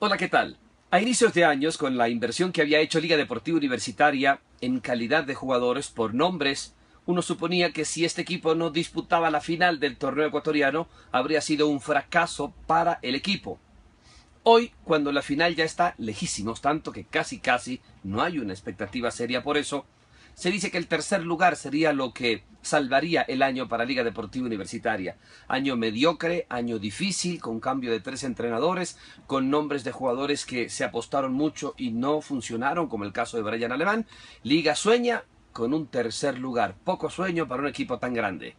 Hola, ¿qué tal? A inicios de años, con la inversión que había hecho Liga Deportiva Universitaria en calidad de jugadores por nombres, uno suponía que si este equipo no disputaba la final del torneo ecuatoriano, habría sido un fracaso para el equipo. Hoy, cuando la final ya está lejísimos, tanto que casi casi no hay una expectativa seria por eso, se dice que el tercer lugar sería lo que salvaría el año para Liga Deportiva Universitaria. Año mediocre, año difícil, con cambio de tres entrenadores, con nombres de jugadores que se apostaron mucho y no funcionaron, como el caso de Brian Alemán. Liga sueña con un tercer lugar. Poco sueño para un equipo tan grande.